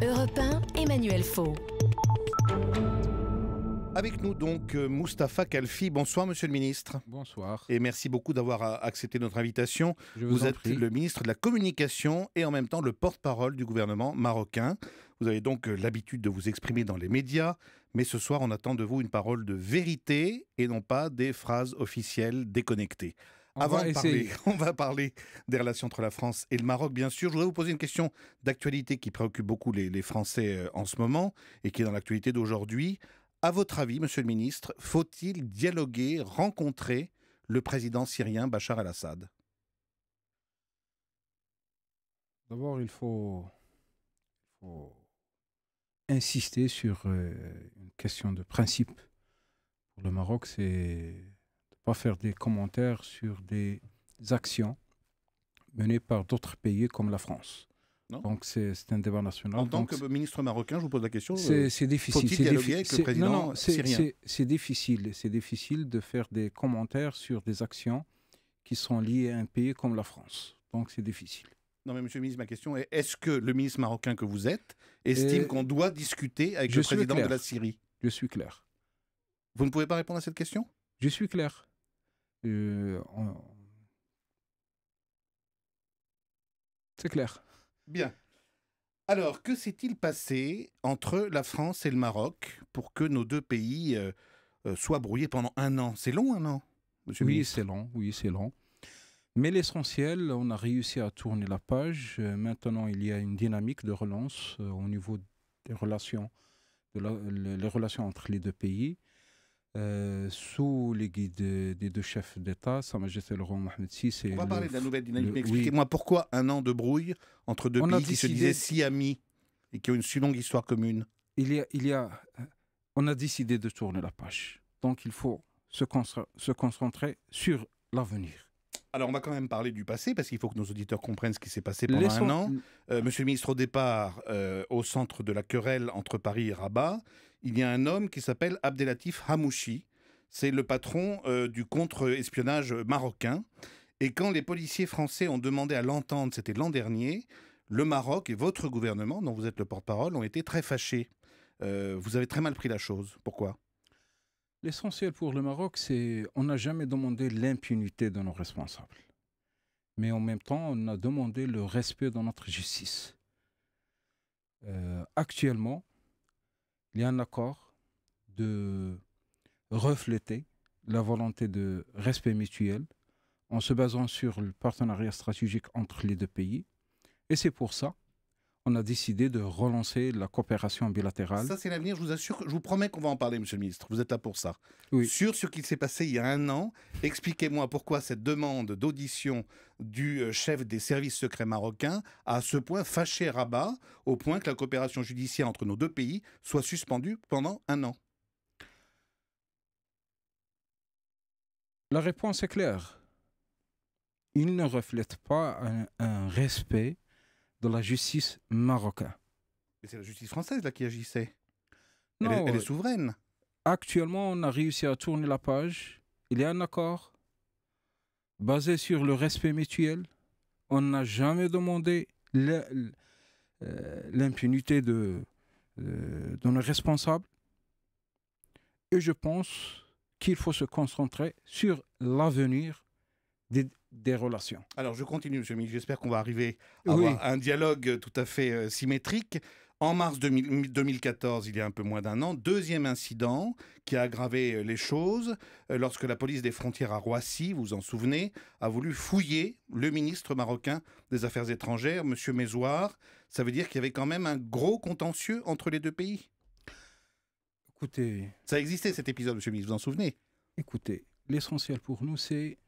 Europe Emmanuel Faux. Avec nous donc euh, Moustapha Kalfi. Bonsoir Monsieur le Ministre. Bonsoir. Et merci beaucoup d'avoir euh, accepté notre invitation. Je vous, êtes le ministre de la Communication et en même temps le porte-parole du gouvernement marocain. Vous avez donc euh, l'habitude de vous exprimer dans les médias, mais ce soir on attend de vous une parole de vérité et non pas des phrases officielles déconnectées. Avant de parler, on va parler des relations entre la France et le Maroc, bien sûr. Je voudrais vous poser une question d'actualité qui préoccupe beaucoup les, Français euh, en ce moment et qui est dans l'actualité d'aujourd'hui. À votre avis, Monsieur le Ministre, faut-il dialoguer, rencontrer le président syrien Bachar el-Assad D'abord, il faut, faut, insister sur euh, une question de principe. Pour le Maroc, c'est va faire des commentaires sur des actions menées par d'autres pays comme la France. donc c'est un débat national. En tant que ministre marocain, je vous pose la question. C'est difficile. Euh, c'est difficile. Non, c'est difficile. C'est difficile de faire des commentaires sur des actions qui sont liées à un pays comme la France. Donc c'est difficile. Non mais Monsieur le ministre, ma question est est-ce que le ministre marocain que vous êtes estime euh, qu'on doit discuter avec le président de la Syrie Je suis clair. Vous ne pouvez pas répondre à cette question Je suis clair. Euh, c'est clair. Bien. Alors, que s'est-il passé entre la France et le Maroc pour que nos deux pays euh, euh, soient brouillés pendant un an C'est long, un an Monsieur Oui, c'est long. Oui, c'est long. Mais l'essentiel, on a réussi à tourner la page. Maintenant, il y a une dynamique de relance au niveau des relations, les relations entre les deux pays. Euh, sous les guides des deux chefs d'État, Sa Majesté roi Mohamed VI. On va parler de la nouvelle dynamique, expliquez-moi pourquoi un an de brouille entre deux pays qui se disaient si amis et qui ont une si longue histoire commune il y, a, il y a... On a décidé de tourner la page. Donc il faut se, concentrer sur l'avenir. Alors, on va quand même parler du passé, parce qu'il faut que nos auditeurs comprennent ce qui s'est passé pendant un an. Euh, monsieur le ministre, au départ, euh, au centre de la querelle entre Paris et Rabat, il y a un homme qui s'appelle Abdelatif Hamouchi. C'est le patron euh, du contre-espionnage marocain. Et quand les policiers français ont demandé à l'entendre, c'était l'an dernier, le Maroc et votre gouvernement, dont vous êtes le porte-parole, ont été très fâchés. Euh, vous avez très mal pris la chose. Pourquoi L'essentiel pour le Maroc, c'est on n'a jamais demandé l'impunité de nos responsables. Mais en même temps, on a demandé le respect de notre justice. Euh, actuellement, il y a un accord de refléter la volonté de respect mutuel en se basant sur le partenariat stratégique entre les deux pays. Et c'est pour ça on a décidé de relancer la coopération bilatérale. Ça, c'est l'avenir, je vous assure, je vous promets qu'on va en parler, monsieur le ministre. Vous êtes là pour ça. Sur ce qui s'est passé il y a un an, expliquez-moi pourquoi cette demande d'audition du euh, chef des services secrets marocains a à ce point fâché Rabat, au point que la coopération judiciaire entre nos deux pays soit suspendue pendant un an. La réponse est claire. Il ne reflète pas un respect de la justice marocaine. Mais c'est la justice française là qui agissait. Non, elle, est, euh, souveraine. Actuellement, on a réussi à tourner la page. Il y a un accord basé sur le respect mutuel. On n'a jamais demandé euh, l'impunité de, euh, de, nos responsables. Et je pense qu'il faut se concentrer sur l'avenir des, des relations. Alors je continue, monsieur j'espère qu'on va arriver à avoir un dialogue tout à fait euh, symétrique. En mars 2014, il y a un peu moins d'un an, deuxième incident qui a aggravé euh, les choses euh, lorsque la police des frontières à Roissy, vous vous en souvenez, a voulu fouiller le ministre marocain des Affaires étrangères, monsieur Mézoir. Ça veut dire qu'il y avait quand même un gros contentieux entre les deux pays. Écoutez. Ça existait cet épisode, monsieur le ministre, vous en souvenez Écoutez, l'essentiel pour nous, c'est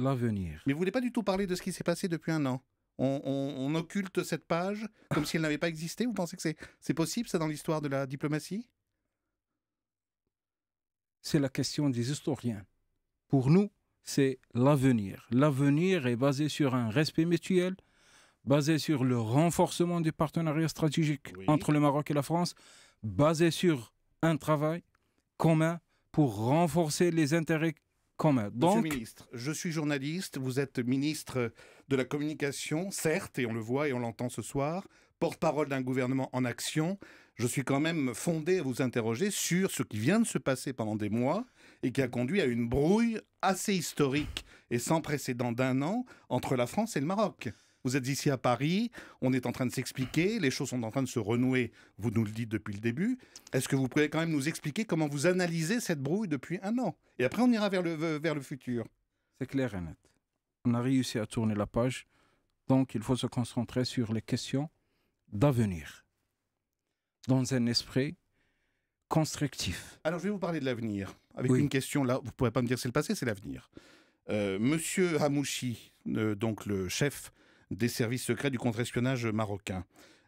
l'avenir. Mais vous ne voulez pas du tout parler de ce qui s'est passé depuis un an on, occulte cette page comme si elle n'avait pas existé Vous pensez que c'est possible, ça, dans l'histoire de la diplomatie C'est la question des historiens. Pour nous, c'est l'avenir. L'avenir est basé sur un respect mutuel, basé sur le renforcement du partenariat stratégique entre le Maroc et la France, basé sur un travail commun pour renforcer les intérêts Monsieur le ministre, je suis journaliste, vous êtes ministre de la communication, certes, et on le voit et on l'entend ce soir, porte-parole d'un gouvernement en action, je suis quand même fondé à vous interroger sur ce qui vient de se passer pendant des mois et qui a conduit à une brouille assez historique et sans précédent d'un an entre la France et le Maroc. Vous êtes ici à Paris, on est en train de s'expliquer, les choses sont en train de se renouer, vous nous le dites depuis le début. Est-ce que vous pouvez quand même nous expliquer comment vous analysez cette brouille depuis un an Et après, on ira vers le, euh, vers le futur. C'est clair et net. On a réussi à tourner la page, donc il faut se concentrer sur les questions d'avenir, dans un esprit constructif. Alors, je vais vous parler de l'avenir, avec une question là, vous ne pourrez pas me dire c'est le passé, c'est l'avenir. Euh, monsieur Hamouchi, euh, donc le chef des services secrets du contre-espionnage marocain.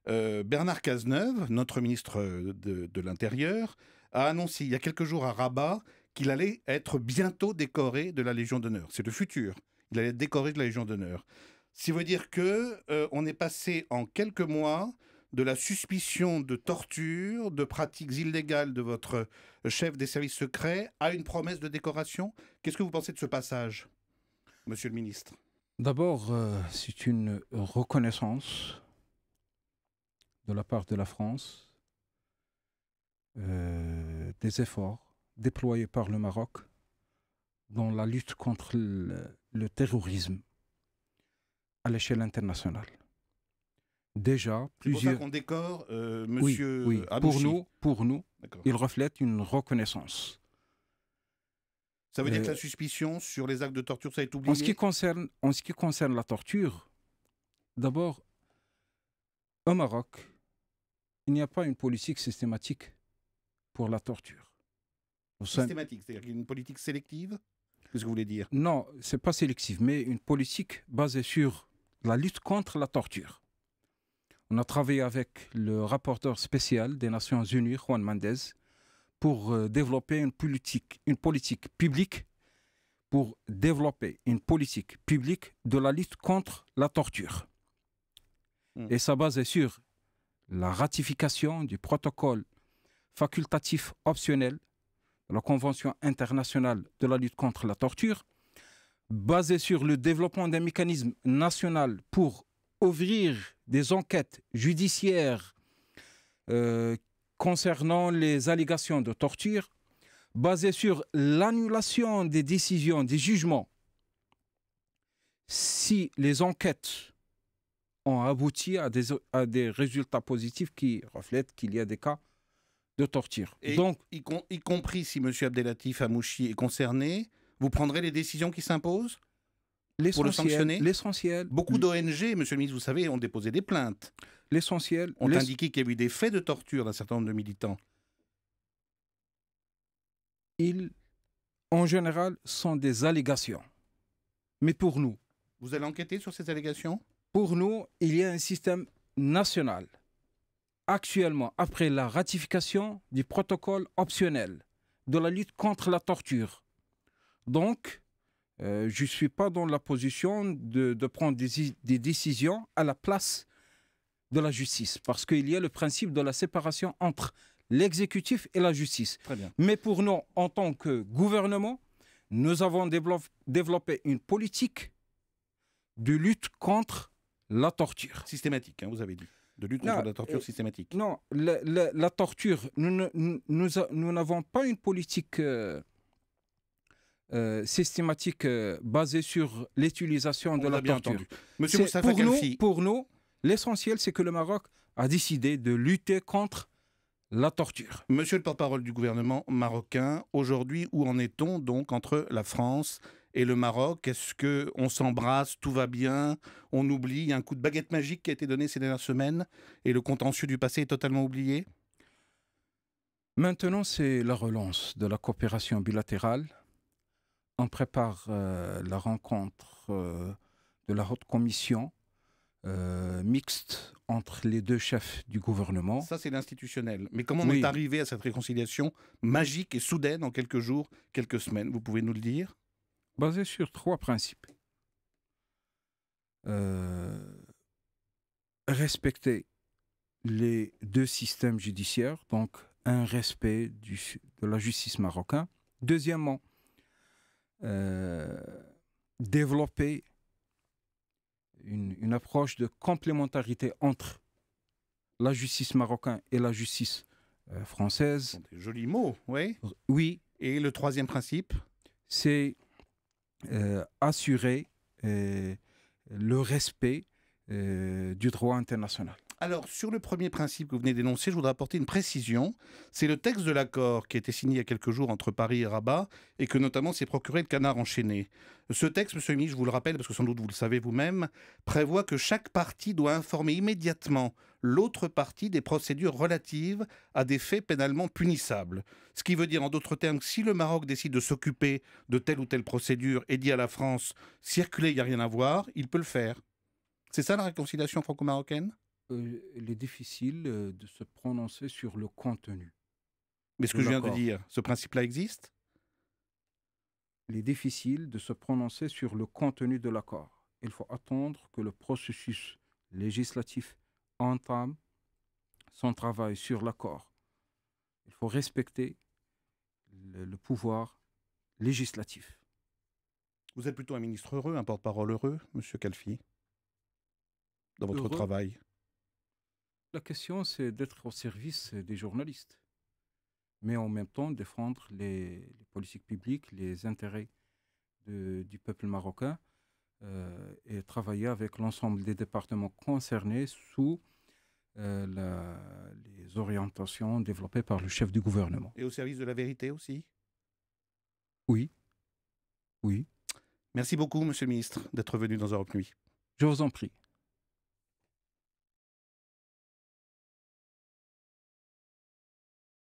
Euh, Bernard Cazeneuve, notre ministre euh, de, l'Intérieur, a annoncé il y a quelques jours à Rabat qu'il allait être bientôt décoré de la Légion d'honneur. C'est le futur. Il allait être décoré de la Légion d'honneur. Ce qui veut dire que euh, on est passé en quelques mois de la suspicion de torture, de pratiques illégales de votre chef des services secrets à une promesse de décoration. Qu'est-ce que vous pensez de ce passage, monsieur le ministre D'abord, euh, c'est une reconnaissance de la part de la France euh, des efforts déployés par le Maroc dans la lutte contre le, terrorisme à l'échelle internationale. Déjà, plusieurs. Euh, pour Monsieur. Pour nous, pour nous, il reflète une reconnaissance ça veut dire que euh, la suspicion sur les actes de torture, ça été oublié en ce, qui concerne, en ce qui concerne la torture, d'abord, au Maroc, il n'y a pas une politique systématique pour la torture. Systématique, c'est-à-dire une politique sélective Qu'est-ce que vous voulez dire Non, c'est pas sélective, mais une politique basée sur la lutte contre la torture. On a travaillé avec le rapporteur spécial des Nations Unies, Juan Mendez, pour euh, développer une politique, une politique publique, pour développer une politique publique de la lutte contre la torture. Hmm. Et sa base est sur la ratification du protocole facultatif optionnel de la Convention internationale de la lutte contre la torture, basée sur le développement d'un mécanisme national pour ouvrir des enquêtes judiciaires euh, concernant les allégations de torture basées sur l'annulation des décisions, des jugements, si les enquêtes ont abouti à des, résultats positifs qui reflètent qu'il y a des cas de torture. Donc, y, compris si M. Abdelatif Amouchi est concerné, vous prendrez les décisions qui s'imposent pour sanctionner L'essentiel. Beaucoup d'ONG, M. le ministre, vous savez, ont déposé des plaintes L'essentiel. On indiqué qu'il y a eu des faits de torture d'un certain nombre de militants. Ils, en général, sont des allégations. Mais pour nous. Vous allez enquêter sur ces allégations Pour nous, il y a un système national. Actuellement, après la ratification du protocole optionnel de la lutte contre la torture. Donc, euh, je ne suis pas dans la position de, prendre des, des décisions à la place de la justice, parce qu'il y a le principe de la séparation entre l'exécutif et la justice. Très bien. Mais pour nous, en tant que gouvernement, nous avons développé une politique de lutte contre la torture. Systématique, hein, vous avez dit. De lutte contre la torture euh, systématique. Non, la, torture, nous n'avons nous, pas une politique euh, euh, systématique basée sur l'utilisation de la bien Entendu. Monsieur pour nous, L'essentiel, c'est que le Maroc a décidé de lutter contre la torture. Monsieur le porte-parole du gouvernement marocain, aujourd'hui, où en est-on donc entre la France et le Maroc Est-ce que on s'embrasse, tout va bien, on oublie Il y a un coup de baguette magique qui a été donné ces dernières semaines et le contentieux du passé est totalement oublié Maintenant, c'est la relance de la coopération bilatérale. On prépare euh, la rencontre euh, de la haute commission euh, mixte entre les deux chefs du gouvernement. Ça, c'est l'institutionnel. Mais comment on est arrivé à cette réconciliation magique et soudaine en quelques jours, quelques semaines Vous pouvez nous le dire Basé sur trois principes. Euh, respecter les deux systèmes judiciaires, donc un respect de la justice marocaine. Deuxièmement, euh, développer une, approche de complémentarité entre la justice marocaine et la justice euh, française. Des jolis mots, oui. Oui. Et le troisième principe C'est euh, assurer euh, le respect du droit international. Alors, sur le premier principe que vous venez d'énoncer, je voudrais apporter une précision. C'est le texte de l'accord qui a été signé il y a quelques jours entre Paris et Rabat et que notamment s'est procuré le canard enchaîné. Ce texte, monsieur le je vous le rappelle parce que sans doute vous le savez vous-même, prévoit que chaque partie doit informer immédiatement l'autre partie des procédures relatives à des faits pénalement punissables. Ce qui veut dire en d'autres termes que si le Maroc décide de s'occuper de telle ou telle procédure et dit à la France circuler, il n'y a rien à voir, il peut le faire. C'est ça la réconciliation franco-marocaine euh, il est difficile euh, de se prononcer sur le contenu. Mais ce que je viens de dire, ce principe-là existe Il est difficile de se prononcer sur le contenu de l'accord. Il faut attendre que le processus législatif entame son travail sur l'accord. Il faut respecter le, pouvoir législatif. Vous êtes plutôt un ministre heureux, un porte-parole heureux, Monsieur Calfi, dans votre travail la question, c'est d'être au service euh, des journalistes, mais en même temps défendre les, politiques publiques, les intérêts du peuple marocain euh, et travailler avec l'ensemble des départements concernés sous euh, les orientations développées par le chef du gouvernement. Et au service de la vérité aussi Oui. Oui. Merci beaucoup, monsieur le ministre, d'être venu dans Europe Nuit. Je vous en prie.